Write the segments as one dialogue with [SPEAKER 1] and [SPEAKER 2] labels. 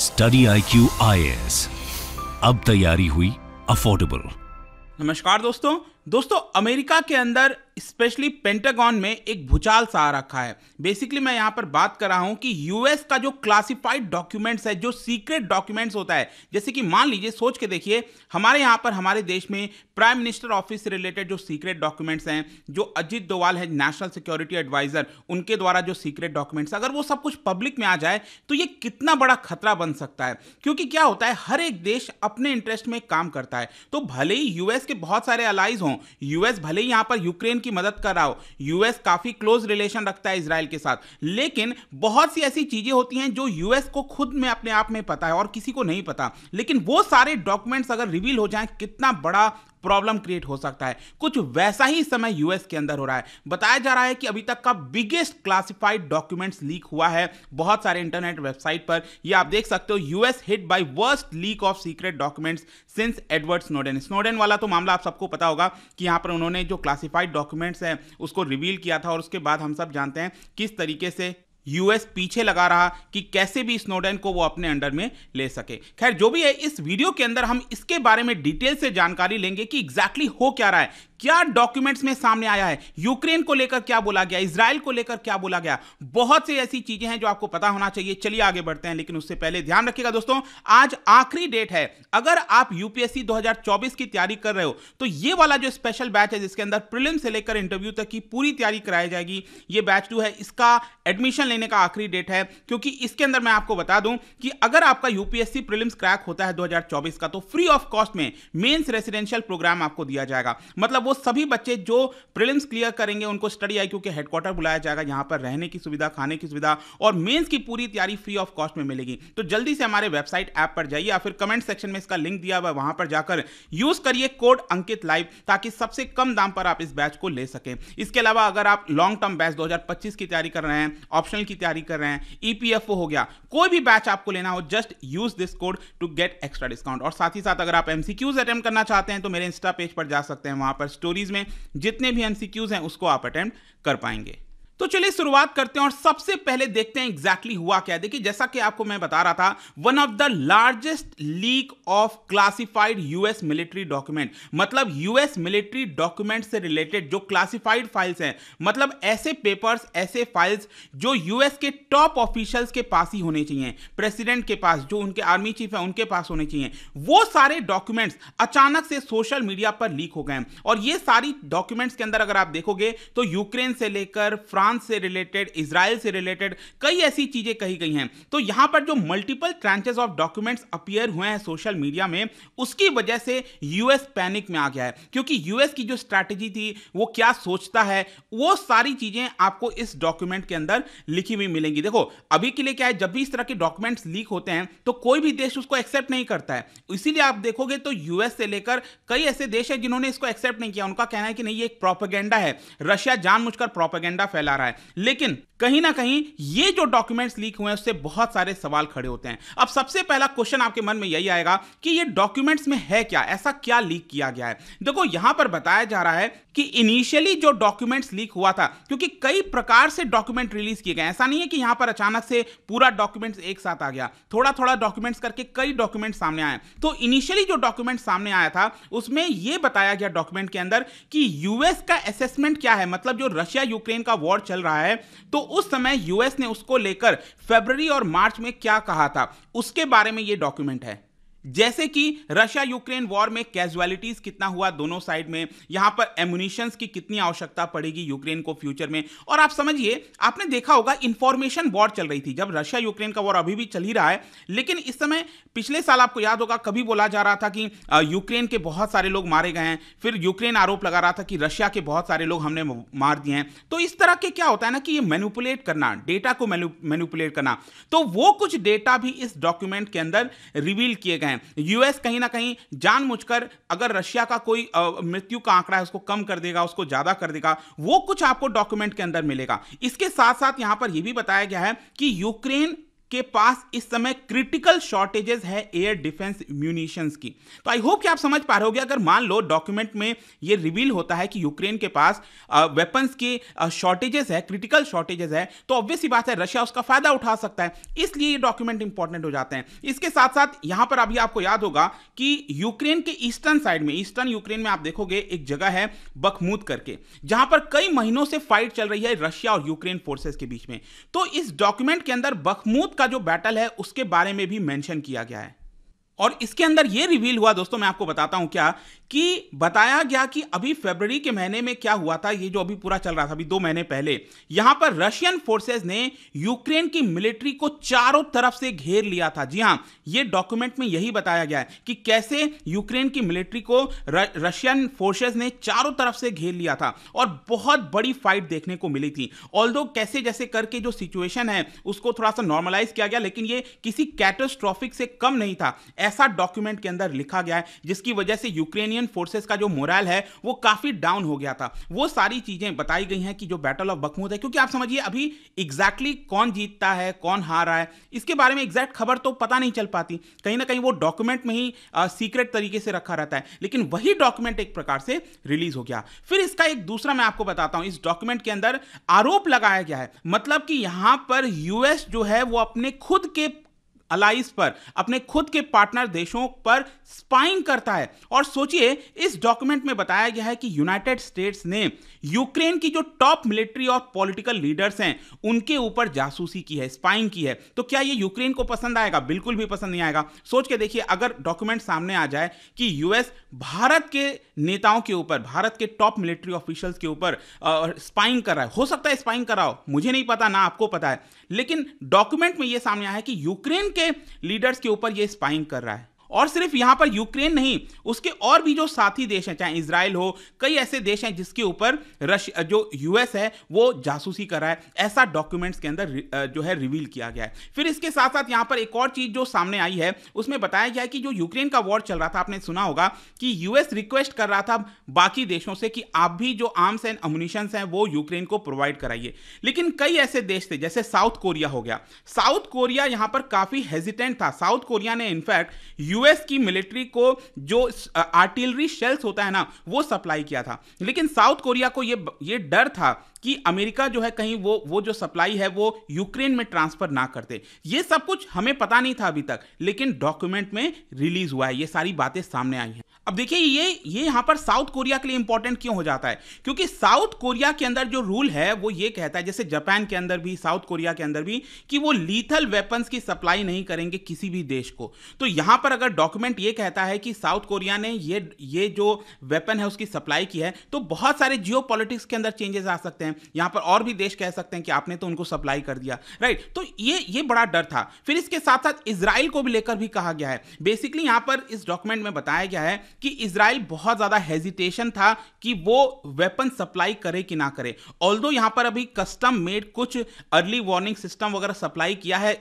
[SPEAKER 1] study IQ Q I अब तैयारी हुई अफोर्डेबल नमस्कार दोस्तों दोस्तों अमेरिका के अंदर स्पेशली पेंटागॉन में एक भूचाल सा रखा है बेसिकली मैं यहां पर बात कर रहा हूं कि यूएस का जो क्लासिफाइड डॉक्यूमेंट्स है जो सीक्रेट डॉक्यूमेंट्स होता है जैसे कि मान लीजिए सोच के देखिए हमारे यहाँ पर हमारे देश में प्राइम मिनिस्टर ऑफिस से रिलेटेड जो सीक्रेट डॉक्यूमेंट्स हैं जो अजीत डोवाल है नेशनल सिक्योरिटी एडवाइजर उनके द्वारा जो सीक्रेट डॉक्यूमेंट्स अगर वो सब कुछ पब्लिक में आ जाए तो ये कितना बड़ा खतरा बन सकता है क्योंकि क्या होता है हर एक देश अपने इंटरेस्ट में काम करता है तो भले ही यूएस के बहुत सारे अलाइज हों यूएस भले ही यहां पर यूक्रेन की की मदद कर रहा हो यूएस काफी क्लोज रिलेशन रखता है इसराइल के साथ लेकिन बहुत सी ऐसी चीजें होती हैं जो यूएस को खुद में अपने आप में पता है और किसी को नहीं पता लेकिन वो सारे डॉक्यूमेंट्स अगर रिवील हो जाए कितना बड़ा प्रॉब्लम क्रिएट हो सकता है कुछ वैसा ही समय यूएस के अंदर हो रहा है बताया जा रहा है कि अभी तक का बिगेस्ट क्लासिफाइड डॉक्यूमेंट्स लीक हुआ है बहुत सारे इंटरनेट वेबसाइट पर यह आप देख सकते हो US hit by worst leak of secret documents since Edward Snowden Snowden वाला तो मामला आप सबको पता होगा कि यहां पर उन्होंने जो क्लासिफाइड डॉक्यूमेंट्स हैं उसको रिवील किया था और उसके बाद हम सब जानते हैं किस तरीके से यूएस पीछे लगा रहा कि कैसे भी स्नोडेन को वो अपने अंडर में ले सके खैर जो भी है इस वीडियो के अंदर हम इसके बारे में डिटेल से जानकारी लेंगे कि एग्जैक्टली exactly हो क्या रहा है क्या डॉक्यूमेंट्स में सामने आया है यूक्रेन को लेकर क्या बोला गया इसराइल को लेकर क्या बोला गया बहुत सी ऐसी चीजें हैं जो आपको पता होना चाहिए चलिए आगे बढ़ते हैं लेकिन उससे पहले ध्यान रखिएगा दोस्तों आज आखिरी डेट है अगर आप यूपीएससी 2024 की तैयारी कर रहे हो तो ये वाला जो स्पेशल बैच है जिसके अंदर प्रिलिम से लेकर इंटरव्यू तक की पूरी तैयारी कराई जाएगी ये बैच टू है इसका एडमिशन लेने का आखिरी डेट है क्योंकि इसके अंदर मैं आपको बता दूं कि अगर आपका यूपीएससी प्रिलिम्स क्रैक होता है 2024 का तो फ्री ऑफ कॉस्ट में मेंस रेसिडेंशियल प्रोग्राम आपको दिया जाएगा मतलब वो सभी बच्चे जो प्रिलिम्स क्लियर करेंगे उनको स्टडी आई क्यू के हेडक्वार्टर बुलाया जाएगा यहाँ पर रहने की सुविधा खाने की सुविधा और मेन्स की पूरी तैयारी फ्री ऑफ कॉस्ट में मिलेगी तो जल्दी से हमारे वेबसाइट ऐप पर जाइए या फिर कमेंट सेक्शन में इसका लिंक दिया हुआ वहां पर जाकर यूज करिए कोड अंकित लाइव ताकि सबसे कम दाम पर आप इस बैच को ले सकें इसके अलावा अगर आप लॉन्ग टर्म बैच 2025 की तैयारी कर रहे हैं ऑप्शनल की तैयारी कर रहे हैं ईपीएफओ e हो गया कोई भी बैच आपको लेना हो just use this code to get extra discount और साथ ही साथ अगर आप एमसीक्यूज अटेम्प्ट करना चाहते हैं तो मेरे इंस्टा पेज पर जा सकते हैं वहां पर स्टोरीज में जितने भी एमसीक्यूज हैं उसको आप अटेम्प्ट कर पाएंगे तो चलिए शुरुआत करते हैं और सबसे पहले देखते हैं एग्जैक्टली exactly हुआ क्या देखिए जैसा कि आपको मैं बता रहा था one of the largest leak of classified US military document मतलब यूएस मिलिट्री डॉक्यूमेंट से रिलेटेड जो क्लासिफाइड फाइल्स हैं मतलब ऐसे पेपर्स ऐसे फाइल्स जो यूएस के टॉप ऑफिशियल्स के पास ही होने चाहिए प्रेसिडेंट के पास जो उनके आर्मी चीफ है उनके पास होने चाहिए वो सारे डॉक्यूमेंट्स अचानक से सोशल मीडिया पर लीक हो गए और ये सारी डॉक्यूमेंट्स के अंदर अगर आप देखोगे तो यूक्रेन से लेकर फ्रांस फ्रांस से रिलेटेड इसराइल से रिलेटेड कई ऐसी चीजें कही गई हैं तो यहां पर जो multiple tranches of documents appear हुए हैं सोशल मीडिया में उसकी वजह से यूएस पैनिक में आ गया है क्योंकि यूएस की जो स्ट्रैटेजी थी वो क्या सोचता है वो सारी चीजें आपको इस डॉक्यूमेंट के अंदर लिखी हुई मिलेंगी देखो अभी के लिए क्या है जब भी इस तरह के डॉक्यूमेंट्स लीक होते हैं तो कोई भी देश उसको एक्सेप्ट नहीं करता है इसीलिए आप देखोगे तो यूएस से लेकर कई ऐसे देश है जिन्होंने इसको एक्सेप्ट नहीं किया उनका कहना है कि नहीं ये एक प्रोपेगेंडा है रशिया जानबूझकर प्रोपेगेंडा फैला रहा रहा है लेकिन कहीं ना कहीं ये जो डॉक्यूमेंट्स लीक हुए हैं उससे बहुत सारे सवाल खड़े होते हैं अब सबसे पहला क्वेश्चन आपके मन में यही आएगा कि ये डॉक्यूमेंट्स में है क्या ऐसा क्या लीक किया गया है देखो यहां पर बताया जा रहा है कि इनिशियली जो डॉक्यूमेंट्स लीक हुआ था क्योंकि कई प्रकार से डॉक्यूमेंट रिलीज किए गए ऐसा नहीं है कि यहां पर अचानक से पूरा डॉक्यूमेंट्स एक साथ आ गया थोड़ा थोड़ा डॉक्यूमेंट्स करके कई डॉक्यूमेंट सामने आए तो इनिशियली जो डॉक्यूमेंट सामने आया था उसमें यह बताया गया डॉक्यूमेंट के अंदर कि यूएस का असेसमेंट क्या है मतलब जो रशिया यूक्रेन का वॉर वॉर चल रहा है तो उस समय यूएस ने उसको लेकर फेबर और मार्च में क्या कहा था उसके बारे में ये डॉक्यूमेंट है जैसे कि रशिया यूक्रेन वॉर में कैजुअलिटीज कितना हुआ दोनों साइड में यहां पर एमुनिशंस की कितनी आवश्यकता पड़ेगी यूक्रेन को फ्यूचर में और आप समझिए आपने देखा होगा इंफॉर्मेशन वॉर चल रही थी जब रशिया यूक्रेन का वॉर अभी भी चल ही रहा है लेकिन इस समय पिछले साल आपको याद होगा कभी बोला जा रहा था कि यूक्रेन के बहुत सारे लोग मारे गए हैं फिर यूक्रेन आरोप लगा रहा था कि रशिया के बहुत सारे लोग हमने मार दिए हैं तो इस तरह के क्या होता है ना कि ये मैनुपुलेट करना डेटा को मैनुपुलेट करना तो वो कुछ डेटा भी इस डॉक्यूमेंट के अंदर रिवील किए गए हैं यूएस कहीं ना कहीं जानबूझकर अगर रशिया का कोई मृत्यु का आंकड़ा है उसको कम कर देगा उसको ज्यादा कर देगा वो कुछ आपको डॉक्यूमेंट के अंदर मिलेगा इसके साथ साथ यहां पर यह भी बताया गया है कि यूक्रेन के पास इस समय क्रिटिकल शॉर्टेजेस है एयर डिफेंस म्यूनिशंस की तो आई होप कि आप समझ पा रहे होगे अगर मान लो डॉक्यूमेंट में ये रिवील होता है कि यूक्रेन के पास वेपन्स की शॉर्टेजेस है क्रिटिकल शॉर्टेजेस है तो ऑब्वियस ही बात है रशिया उसका फायदा उठा सकता है इसलिए ये डॉक्यूमेंट इंपॉर्टेंट हो जाते हैं इसके साथ साथ यहां पर अभी आपको याद होगा कि यूक्रेन के ईस्टर्न साइड में ईस्टर्न यूक्रेन में आप देखोगे एक जगह है बखमूद करके जहां पर कई महीनों से फाइट चल रही है रशिया और यूक्रेन फोर्सेस के बीच में तो इस डॉक्यूमेंट के अंदर बखमूद का जो बैटल है उसके बारे में भी मेंशन किया गया है और इसके अंदर यह रिवील हुआ दोस्तों मैं आपको बताता हूं क्या कि बताया गया कि अभी फरवरी के महीने में क्या हुआ था ये जो अभी पूरा चल रहा था अभी दो महीने पहले यहां पर रशियन फोर्सेस ने यूक्रेन की मिलिट्री को चारों तरफ से घेर लिया था जी हां ये डॉक्यूमेंट में यही बताया गया है कि कैसे यूक्रेन की मिलिट्री को रशियन फोर्सेज ने चारों तरफ से घेर लिया था और बहुत बड़ी फाइट देखने को मिली थी ऑल कैसे जैसे करके जो सिचुएशन है उसको थोड़ा सा नॉर्मलाइज किया गया लेकिन ये किसी कैटोस्ट्रॉफिक से कम नहीं था ऐसा डॉक्यूमेंट के अंदर लिखा गया है जिसकी वजह से यूक्रेनियन फोर्सेस का जो मोरल है वो काफी डाउन हो गया था वो सारी चीजें बताई गई हैं कि जो बैटल ऑफ बखमूद है क्योंकि आप समझिए अभी एग्जैक्टली exactly कौन जीतता है कौन हार रहा है इसके बारे में एग्जैक्ट खबर तो पता नहीं चल पाती कहीं ना कहीं वो डॉक्यूमेंट में ही सीक्रेट तरीके से रखा रहता है लेकिन वही डॉक्यूमेंट एक प्रकार से रिलीज हो गया फिर इसका एक दूसरा मैं आपको बताता हूं इस डॉक्यूमेंट के अंदर आरोप लगाया गया है मतलब कि यहां पर यूएस जो है वो अपने खुद के अलाइस पर अपने खुद के पार्टनर देशों पर स्पाइंग करता है और सोचिए इस डॉक्यूमेंट में बताया गया है कि यूनाइटेड स्टेट्स ने यूक्रेन की जो टॉप मिलिट्री और पॉलिटिकल लीडर्स हैं उनके ऊपर जासूसी की है स्पाइंग की है तो क्या ये यूक्रेन को पसंद आएगा बिल्कुल भी पसंद नहीं आएगा सोच के देखिए अगर डॉक्यूमेंट सामने आ जाए कि यूएस भारत के नेताओं के ऊपर भारत के टॉप मिलिट्री ऑफिशियल्स के ऊपर स्पाइंग कर रहा है हो सकता है स्पाइंग कराओ मुझे नहीं पता ना आपको पता है लेकिन डॉक्यूमेंट में यह सामने आया है कि यूक्रेन के के लीडर्स के ऊपर ये स्पाइंग कर रहा है और सिर्फ यहां पर यूक्रेन नहीं उसके और भी जो साथी देश हैं चाहे इसराइल हो कई ऐसे देश हैं जिसके ऊपर जो यूएस है वो जासूसी कर रहा है ऐसा डॉक्यूमेंट्स के अंदर जो है रिवील किया गया है फिर इसके साथ साथ यहां पर एक और चीज़ जो सामने आई है उसमें बताया गया है कि जो यूक्रेन का वॉर चल रहा था आपने सुना होगा कि यूएस रिक्वेस्ट कर रहा था बाकी देशों से कि आप भी जो आर्म्स एंड अमुनिशंस हैं वो यूक्रेन को प्रोवाइड कराइए लेकिन कई ऐसे देश थे जैसे साउथ कोरिया हो गया साउथ कोरिया यहां पर काफ़ी हेजिटेंट था साउथ कोरिया ने इनफैक्ट यू यूएस की मिलिट्री को जो आर्टिलरी शेल्स होता है ना वो सप्लाई किया था लेकिन साउथ कोरिया को ये ये डर था कि अमेरिका जो है कहीं वो वो जो सप्लाई है वो यूक्रेन में ट्रांसफर ना करते ये सब कुछ हमें पता नहीं था अभी तक लेकिन डॉक्यूमेंट में रिलीज हुआ है ये सारी बातें सामने आई हैं अब देखिए ये ये यहां पर साउथ कोरिया के लिए इंपॉर्टेंट क्यों हो जाता है क्योंकि साउथ कोरिया के अंदर जो रूल है वो ये कहता है जैसे जापान के अंदर भी साउथ कोरिया के अंदर भी कि वो लीथल वेपन्स की सप्लाई नहीं करेंगे किसी भी देश को तो यहां पर अगर डॉक्यूमेंट ये कहता है कि साउथ कोरिया ने ये ये जो वेपन है उसकी सप्लाई की है तो बहुत सारे जियो के अंदर चेंजेस आ सकते हैं यहां पर और भी देश कह सकते हैं कि आपने तो उनको सप्लाई कर दिया राइट तो ये ये बड़ा डर था फिर इसके साथ साथ इसराइल को भी लेकर भी कहा गया है बेसिकली यहां पर इस डॉक्यूमेंट में बताया गया है कि इसराइल बहुत ज्यादा हेजिटेशन था कि वो वेपन सप्लाई करे कि ना करे ऑल यहां पर अभी कस्टम मेड कुछ अर्ली वार्निंग सिस्टम वगैरह सप्लाई किया है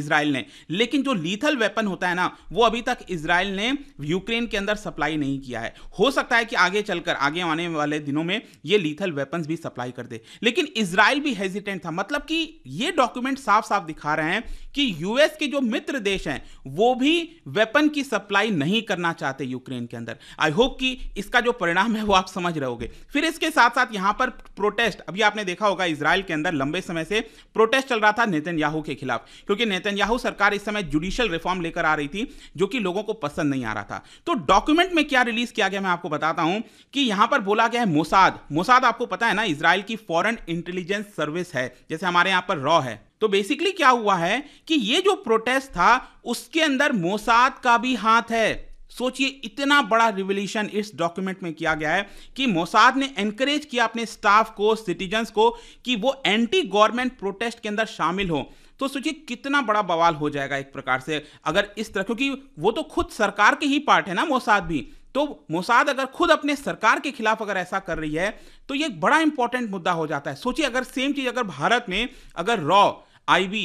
[SPEAKER 1] इसराइल ने लेकिन जो लीथल वेपन होता है ना वो अभी तक इसराइल ने यूक्रेन के अंदर सप्लाई नहीं किया है हो सकता है कि आगे चलकर आगे आने वाले दिनों में ये लीथल वेपन भी सप्लाई कर दे लेकिन इसराइल भी हेजिटेंट था मतलब कि ये डॉक्यूमेंट साफ साफ दिखा रहे हैं कि यूएस के जो मित्र देश हैं वो भी वेपन की सप्लाई नहीं करना चाहते यूक्रेन के अंदर अंदर आई होप कि इसका जो परिणाम है वो आप समझ रहोगे फिर इसके साथ साथ यहां पर प्रोटेस्ट अभी आपने देखा होगा इसराइल के अंदर लंबे समय से प्रोटेस्ट चल रहा था नेतन के खिलाफ क्योंकि नेतन सरकार इस समय जुडिशियल रिफॉर्म लेकर आ रही थी जो कि लोगों को पसंद नहीं आ रहा था तो डॉक्यूमेंट में क्या रिलीज किया गया मैं आपको बताता हूं कि यहां पर बोला गया है मोसाद मोसाद आपको पता है ना इसराइल की फॉरन इंटेलिजेंस सर्विस है जैसे हमारे यहां पर रॉ है तो बेसिकली क्या हुआ है कि ये जो प्रोटेस्ट था उसके अंदर मोसाद का भी हाथ है सोचिए इतना बड़ा रिवोल्यूशन इस डॉक्यूमेंट में किया गया है कि मोसाद ने एनकरेज किया अपने स्टाफ को सिटीजन्स को कि वो एंटी गवर्नमेंट प्रोटेस्ट के अंदर शामिल हो तो सोचिए कितना बड़ा बवाल हो जाएगा एक प्रकार से अगर इस तरह क्योंकि वो तो खुद सरकार के ही पार्ट है ना मोसाद भी तो मोसाद अगर खुद अपने सरकार के खिलाफ अगर ऐसा कर रही है तो ये बड़ा इंपॉर्टेंट मुद्दा हो जाता है सोचिए अगर सेम चीज अगर भारत में अगर रॉ आईबी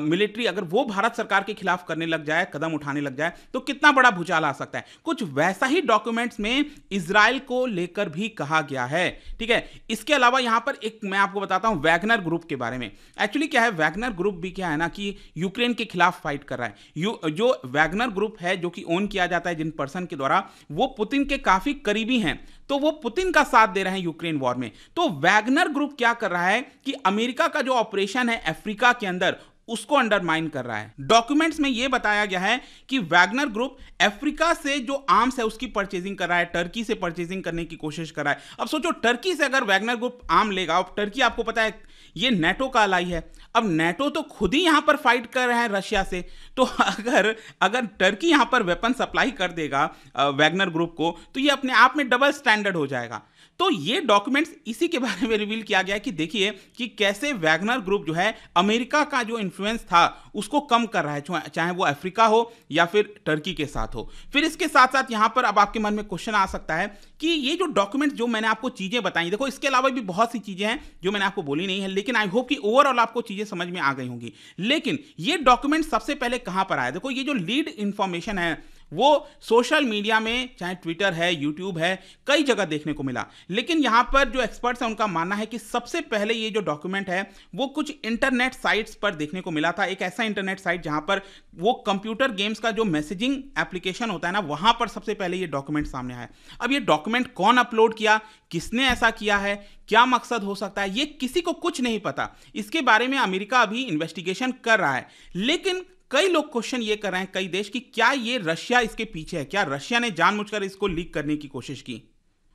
[SPEAKER 1] मिलिट्री अगर वो भारत सरकार के खिलाफ करने लग जाए कदम उठाने लग जाए तो कितना बड़ा भूचाल आ सकता है कुछ वैसा ही डॉक्यूमेंट्स में इसराइल को लेकर भी कहा गया है ठीक है इसके अलावा यहां पर एक मैं आपको बताता हूं वैगनर ग्रुप के बारे में एक्चुअली क्या है वैगनर ग्रुप भी क्या है ना कि यूक्रेन के खिलाफ फाइट कर रहा है जो वैगनर ग्रुप है जो कि ओन किया जाता है जिन पर्सन के द्वारा वो पुतिन के काफी करीबी हैं तो वो पुतिन का साथ दे रहे हैं यूक्रेन वॉर में तो वैगनर ग्रुप क्या कर रहा है कि अमेरिका का जो ऑपरेशन है अफ्रीका के अंदर उसको अंडरमाइन कर रहा है डॉक्यूमेंट्स में यह बताया गया है कि वैगनर ग्रुप अफ्रीका से जो आर्म्स है उसकी परचेजिंग कर रहा है टर्की से परचेजिंग करने की कोशिश कर रहा है अब सोचो टर्की से अगर वैगनर ग्रुप आर्म लेगा अब टर्की आपको पता है ये नेटो का अलाई है अब नेटो तो खुद ही यहां पर फाइट कर रहा है रशिया से तो अगर अगर टर्की यहां पर वेपन सप्लाई कर देगा वैगनर ग्रुप को तो ये अपने आप में डबल स्टैंडर्ड हो जाएगा तो ये डॉक्यूमेंट्स इसी के बारे में रिवील किया गया कि देखिए कि कैसे वैगनर ग्रुप जो है अमेरिका का जो इन्फ्लुएंस था उसको कम कर रहा है चाहे वो अफ्रीका हो या फिर टर्की के साथ हो फिर इसके साथ साथ यहां पर अब आपके मन में क्वेश्चन आ सकता है कि ये जो डॉक्यूमेंट जो मैंने आपको चीज़ें बताई देखो इसके अलावा भी बहुत सी चीज़ें हैं जो मैंने आपको बोली नहीं है लेकिन आई होप कि ओवरऑल आपको चीज़ें समझ में आ गई होंगी लेकिन ये डॉक्यूमेंट सबसे पहले कहाँ पर आया देखो ये जो लीड इन्फॉर्मेशन है वो सोशल मीडिया में चाहे ट्विटर है यूट्यूब है कई जगह देखने को मिला लेकिन यहाँ पर जो एक्सपर्ट्स हैं उनका मानना है कि सबसे पहले ये जो डॉक्यूमेंट है वो कुछ इंटरनेट साइट्स पर देखने को मिला था एक ऐसा इंटरनेट साइट जहाँ पर वो कंप्यूटर गेम्स का जो मैसेजिंग एप्लीकेशन होता है ना वहाँ पर सबसे पहले ये डॉक्यूमेंट सामने आया अब ये डॉक्यूमेंट कौन अपलोड किया किसने ऐसा किया है क्या मकसद हो सकता है ये किसी को कुछ नहीं पता इसके बारे में अमेरिका अभी इन्वेस्टिगेशन कर रहा है लेकिन कई लोग क्वेश्चन ये कर रहे हैं कई देश की क्या ये रशिया इसके पीछे है क्या रशिया ने जानबूझकर इसको लीक करने की कोशिश की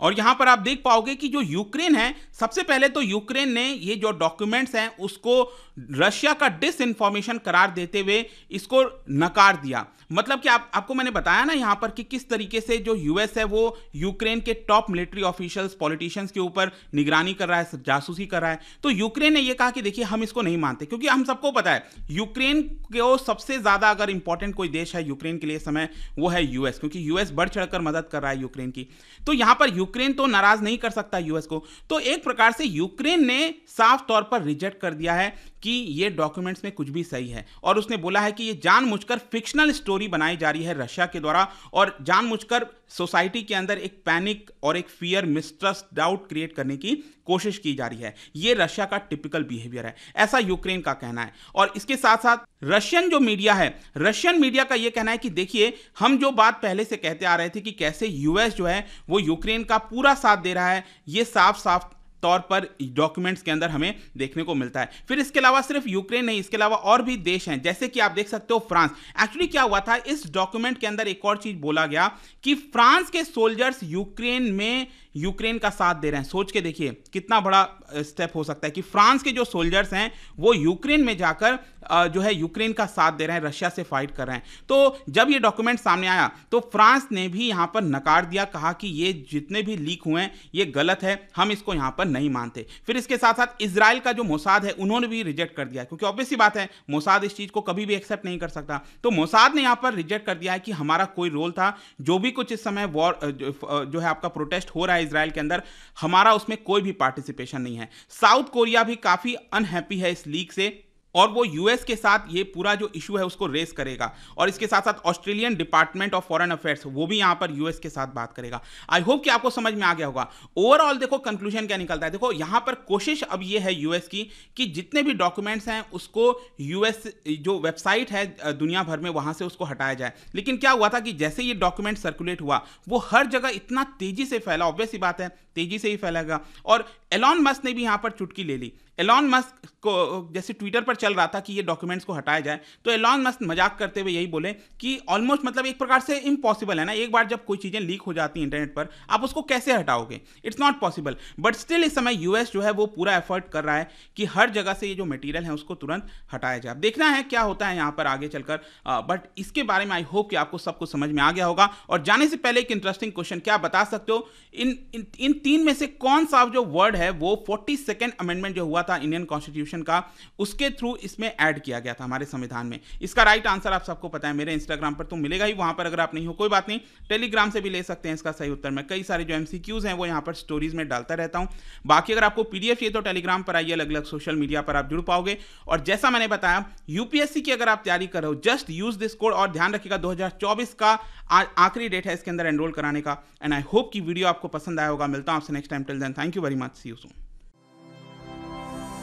[SPEAKER 1] और यहां पर आप देख पाओगे कि जो यूक्रेन है सबसे पहले तो यूक्रेन ने ये जो डॉक्यूमेंट्स हैं उसको रशिया का डिस इन्फॉर्मेशन करार देते हुए इसको नकार दिया मतलब कि आप आपको मैंने बताया ना यहाँ पर कि किस तरीके से जो यूएस है वो यूक्रेन के टॉप मिलिट्री ऑफिशियल्स पॉलिटिशियंस के ऊपर निगरानी कर रहा है जासूसी कर रहा है तो यूक्रेन ने यह कहा कि देखिए हम इसको नहीं मानते क्योंकि हम सबको पता है यूक्रेन को सबसे ज़्यादा अगर इंपॉर्टेंट कोई देश है यूक्रेन के लिए समय वो है यूएस क्योंकि यूएस बढ़ चढ़कर मदद कर रहा है यूक्रेन की तो यहाँ पर यूक्रेन तो नाराज़ नहीं कर सकता यूएस को तो एक प्रकार से यूक्रेन ने साफ तौर पर रिजेक्ट कर दिया है कि ये डॉक्यूमेंट्स में कुछ भी सही है और उसने बोला है कि ये जान फिक्शनल स्टोरी बनाई जा रही है रशिया के द्वारा और जान सोसाइटी के अंदर एक पैनिक और एक फियर मिसट्रस्ट डाउट क्रिएट करने की कोशिश की जा रही है ये रशिया का टिपिकल बिहेवियर है ऐसा यूक्रेन का कहना है और इसके साथ साथ रशियन जो मीडिया है रशियन मीडिया का यह कहना है कि देखिए हम जो बात पहले से कहते आ रहे थे कि कैसे यूएस जो है वो यूक्रेन का पूरा साथ दे रहा है ये साफ साफ तौर पर डॉक्यूमेंट्स के अंदर हमें देखने को मिलता है फिर इसके अलावा सिर्फ यूक्रेन नहीं इसके अलावा और भी देश हैं जैसे कि आप देख सकते हो फ्रांस एक्चुअली क्या हुआ था इस डॉक्यूमेंट के अंदर एक और चीज बोला गया कि फ्रांस के सोल्जर्स यूक्रेन में यूक्रेन का साथ दे रहे हैं सोच के देखिए कितना बड़ा स्टेप हो सकता है कि फ्रांस के जो सोल्जर्स हैं वो यूक्रेन में जाकर जो है यूक्रेन का साथ दे रहे हैं रशिया से फाइट कर रहे हैं तो जब ये डॉक्यूमेंट सामने आया तो फ्रांस ने भी यहाँ पर नकार दिया कहा कि ये जितने भी लीक हुए हैं ये गलत है हम इसको यहाँ पर नहीं मानते फिर इसके साथ साथ इसराइल का जो मोसाद है उन्होंने भी रिजेक्ट कर दिया क्योंकि ऑब्वियस बात है मोसाद इस चीज़ को कभी भी एक्सेप्ट नहीं कर सकता तो मोसाद ने यहाँ पर रिजेक्ट कर दिया है कि हमारा कोई रोल था जो भी कुछ इस समय वॉर जो है आपका प्रोटेस्ट हो रहा है है इसराइल के अंदर हमारा उसमें कोई भी पार्टिसिपेशन नहीं है साउथ कोरिया भी काफ़ी अनहैप्पी है इस लीग से और वो यूएस के साथ ये पूरा जो इशू है उसको रेस करेगा और इसके साथ साथ Australian department of foreign affairs वो भी यहाँ पर यूएस के साथ बात करेगा आई होप कि आपको समझ में आ गया होगा ओवरऑल देखो कंक्लूजन क्या निकलता है देखो यहाँ पर कोशिश अब ये है यूएस की कि जितने भी डॉक्यूमेंट्स हैं उसको यूएस जो वेबसाइट है दुनिया भर में वहाँ से उसको हटाया जाए लेकिन क्या हुआ था कि जैसे ये डॉक्यूमेंट सर्कुलेट हुआ वो हर जगह इतना तेजी से फैला ऑब्वियस ही बात है तेजी से ही फैलेगा और एलॉन मस्क ने भी यहाँ पर चुटकी ले ली एलॉन मस्क को जैसे ट्विटर पर चल रहा था कि ये डॉक्यूमेंट्स को हटाया जाए तो एलॉन मस्क मजाक करते हुए यही बोले कि ऑलमोस्ट मतलब एक प्रकार से इम्पॉसिबल है ना एक बार जब कोई चीज़ें लीक हो जाती हैं इंटरनेट पर आप उसको कैसे हटाओगे it's not possible but still इस समय यूएस जो है वो पूरा एफर्ट कर रहा है कि हर जगह से ये जो मटेरियल है उसको तुरंत हटाया जाए देखना है क्या होता है यहाँ पर आगे चलकर बट इसके बारे में आई होप कि आपको सब कुछ समझ में आ गया होगा और जाने से पहले एक इंटरेस्टिंग क्वेश्चन क्या बता सकते हो इन इन, इन तीन में से कौन सा जो वर्ड है वो फोर्टी सेकेंड अमेंडमेंट जो हुआ था था इंडियन कॉन्स्टिट्यूशन का उसके थ्रू इसमें ऐड किया गया था हमारे संविधान में इसका राइट आंसर आप सबको पता है मेरे इंस्टाग्राम पर तो मिलेगा ही वहां पर अगर आप नहीं हो कोई बात नहीं टेलीग्राम से भी ले सकते हैं इसका सही उत्तर मैं कई सारे जो एम हैं वो यहाँ पर स्टोरीज में डालता रहता हूँ बाकी अगर आपको पीडीएफ चाहिए तो टेलीग्राम पर आइए अलग अलग सोशल मीडिया पर आप जुड़ पाओगे और जैसा मैंने बताया यूपीएससी की अगर आप तैयारी कर रहे हो जस्ट यूज दिस कोड और ध्यान रखिएगा दो का आखिरी डेट है इसके अंदर एनरोल कराने का एंड आई होप कि वीडियो आपको पसंद आया होगा मिलता हूं आपसे next time till then thank you very much see you soon